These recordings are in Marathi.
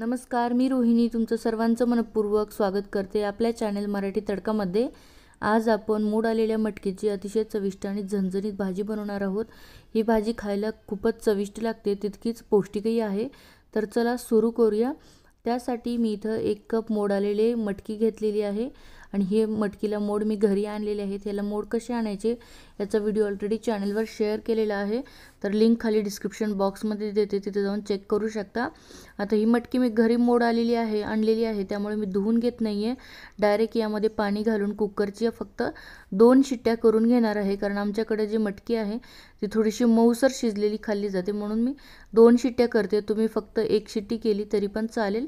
नमस्कार मी रोहिणी तुमचं सर्वांचं मनपूर्वक स्वागत करते आपल्या चॅनल मराठी तडकामध्ये आज आपण मोड आलेल्या मटकीची अतिशय चविष्ट आणि झणझणीत भाजी बनवणार आहोत ही भाजी खायला खूपच चविष्ट लागते तितकीच पौष्टिकही आहे तर चला सुरू करूया त्यासाठी मी इथं एक कप मोड आलेले मटकी घेतलेली आहे आणि हे मटकीला मोड मी घरी आणलेले आहेत ह्याला मोड कसे आणायचे याचा व्हिडिओ ऑलरेडी चॅनलवर शेअर केलेला आहे तर लिंक खाली डिस्क्रिप्शन बॉक्समध्ये देते तिथे जाऊन चेक करू शकता आता ही मटकी मी घरी मोड आलेली आहे आणलेली आहे त्यामुळे मी धुवून घेत नाही आहे डायरेक्ट यामध्ये पाणी घालून कुकरची फक्त दोन शिट्ट्या करून घेणार आहे कारण आमच्याकडे जी मटकी आहे ती थोडीशी मऊसर शिजलेली खाल्ली जाते म्हणून मी दोन शिट्ट्या करते तुम्ही फक्त एक शिट्टी केली तरी पण चालेल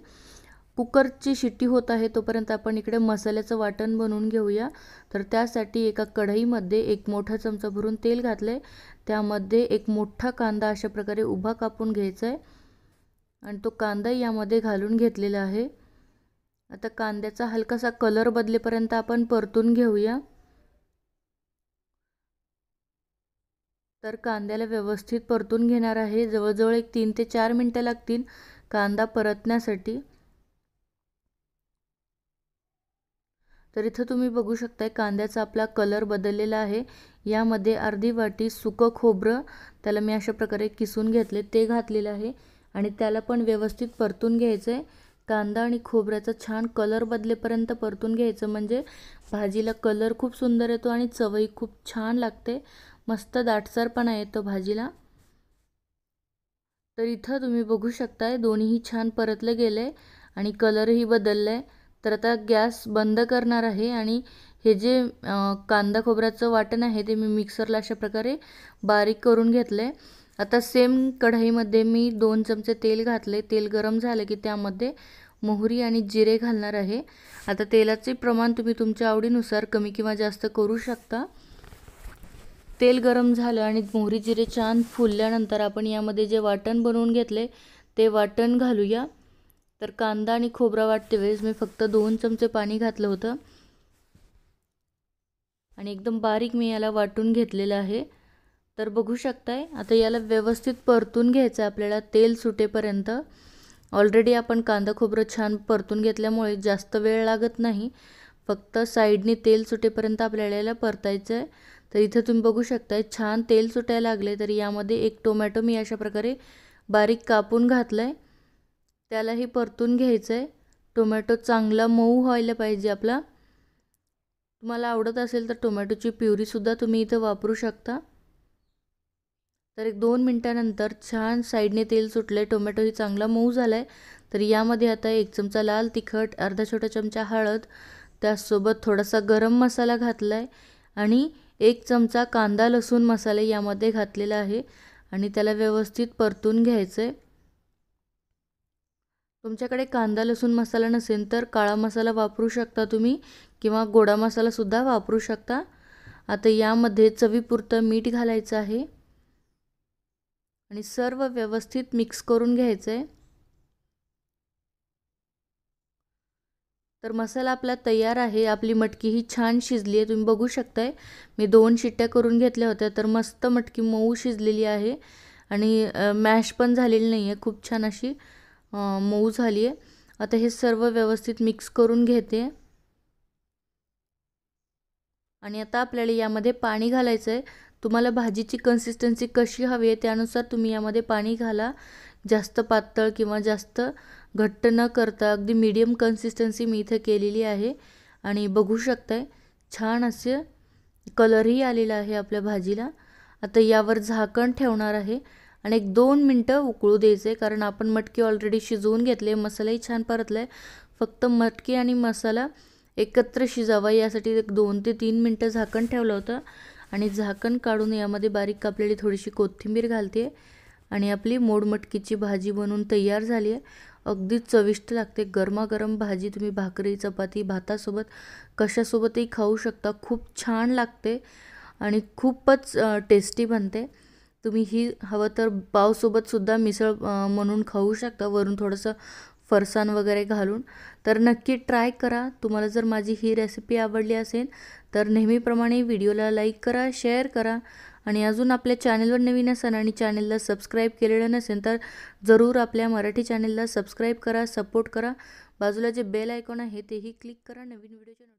कुकरची शिट्टी होत आहे तोपर्यंत आपण इकडे मसाल्याचं वाटण बनवून घेऊया तर त्यासाठी एका कढईमध्ये एक मोठा चमचा भरून तेल घातलं आहे त्यामध्ये एक मोठा कांदा अशा प्रकारे उभा कापून घ्यायचा आहे आणि तो कांदा यामध्ये घालून घेतलेला आहे आता कांद्याचा हलकासा कलर बदलेपर्यंत आपण परतून घेऊया तर कांद्याला व्यवस्थित परतून घेणार आहे जवळजवळ एक तीन ते चार मिनटं लागतील कांदा परतण्यासाठी तर इथं तुम्ही बघू शकताय कांद्याचा आपला कलर बदललेला आहे यामध्ये अर्धी वाटी सुकं खोबरं त्याला मी अशा प्रकारे किसून घेतले ते घातलेलं आहे आणि त्याला पण व्यवस्थित परतून घ्यायचं आहे कांदा आणि खोबऱ्याचा छान कलर बदलेपर्यंत परतून घ्यायचं म्हणजे भाजीला कलर खूप सुंदर येतो आणि चवही खूप छान लागते मस्त दाटसरपणा येतो भाजीला तर इथं तुम्ही बघू शकताय दोन्हीही छान परतलं गेलं आहे आणि कलरही बदललं आहे तर आता गॅस बंद करणार आहे आणि हे जे कांदा खोबऱ्याचं वाटण आहे ते मी मिक्सरला अशा प्रकारे बारीक करून घेतलं आहे आता सेम कढाईमध्ये मी दोन चमचे तेल घातले तेल गरम झालं की त्यामध्ये मोहरी आणि जिरे घालणार आहे आता तेलाचे प्रमाण तुम्ही तुमच्या आवडीनुसार कमी किंवा जास्त करू शकता तेल गरम झालं आणि मोहरी जिरे छान फुलल्यानंतर आपण यामध्ये जे वाटण बनवून घेतले ते वाटण घालूया तर कांदा आणि खोबरा वाटते वेळेस मी फक्त दोन चमचे पाणी घातलं होतं आणि एकदम बारीक मी याला वाटून घेतलेलं आहे तर बघू शकताय आता याला व्यवस्थित परतून घ्यायचं आहे आपल्याला तेल सुटेपर्यंत ऑलरेडी आपण कांदा खोबरं छान परतून घेतल्यामुळे जास्त वेळ लागत नाही फक्त साईडने तेल सुटेपर्यंत आपल्याला याला परतायचं आहे तर इथं तुम्ही बघू शकताय छान तेल सुटायला लागले तर यामध्ये एक टोमॅटो मी अशा प्रकारे बारीक कापून घातलं आहे त्यालाही परतून घ्यायचं आहे टोमॅटो चांगला मऊ व्हायला पाहिजे आपला तुम्हाला आवडत असेल तर टोमॅटोची प्युरीसुद्धा तुम्ही इथं वापरू शकता तर एक दोन मिनटानंतर छान साईडने तेल सुटलं आहे टोमॅटोही चांगला मऊ झाला आहे तर यामध्ये आता एक चमचा लाल तिखट अर्धा छोटा चमचा हळद त्यासोबत थोडासा गरम मसाला घातला आहे आणि एक चमचा कांदा लसूण मसाला यामध्ये घातलेला आहे आणि त्याला व्यवस्थित परतून घ्यायचं आहे तुमच्याकडे कांदा लसूण मसाला नसेल तर काळा मसाला वापरू शकता तुम्ही किंवा गोडा मसालासुद्धा वापरू शकता आता यामध्ये चवीपुरतं मीठ घालायचं आहे आणि सर्व व्यवस्थित मिक्स करून घ्यायचं आहे तर मसाला आपला तयार आहे आपली मटकी ही छान शिजली आहे तुम्ही बघू शकताय मी दोन शिट्ट्या करून घेतल्या होत्या तर मस्त मटकी मऊ शिजलेली आहे आणि मॅश पण झालेली नाही आहे खूप छान अशी मऊ झाली आहे आता हे सर्व व्यवस्थित मिक्स करून घेते आणि आता आपल्याला यामध्ये पाणी घालायचं आहे तुम्हाला भाजीची कन्सिस्टन्सी कशी हवी आहे त्यानुसार तुम्ही यामध्ये पाणी घाला जास्त पातळ किंवा जास्त घट्ट न करता अगदी मीडियम कन्सिस्टन्सी मी इथे केलेली आहे आणि बघू शकताय छान असे कलरही आलेला आहे आपल्या भाजीला आता यावर झाकण ठेवणार आहे आणि एक दोन मिनटं उकळू द्यायचे कारण आपण मटकी ऑलरेडी शिजवून घेतले मसालाही छान परतला आहे फक्त मटकी आणि मसाला एकत्र शिजावा यासाठी एक दोन ते तीन मिनटं झाकण ठेवलं होतं आणि झाकण काढून यामध्ये बारीक कापलेली थोडीशी कोथिंबीर घालते आणि आपली मोडमटकीची भाजी बनवून तयार झाली आहे अगदी चविष्ट लागते गरमागरम भाजी तुम्ही भाकरी चपाती भातासोबत कशासोबतही खाऊ शकता खूप छान लागते आणि खूपच टेस्टी बनते तुम्ही ही हवं तर पावसोबतसुद्धा मिसळ म्हणून खाऊ शकता वरून थोडंसं फरसाण वगैरे घालून तर नक्की ट्राय करा तुम्हाला जर माझी ही रेसिपी आवडली असेल तर नेहमीप्रमाणे व्हिडिओला लाईक करा शेअर करा आणि अजून आपल्या चॅनलवर नवीन असाल आणि चॅनलला सबस्क्राईब केलेलं नसेल तर जरूर आपल्या मराठी चॅनलला सबस्क्राईब करा सपोर्ट करा बाजूला जे बेल आयकॉन आहे तेही क्लिक करा नवीन व्हिडिओचे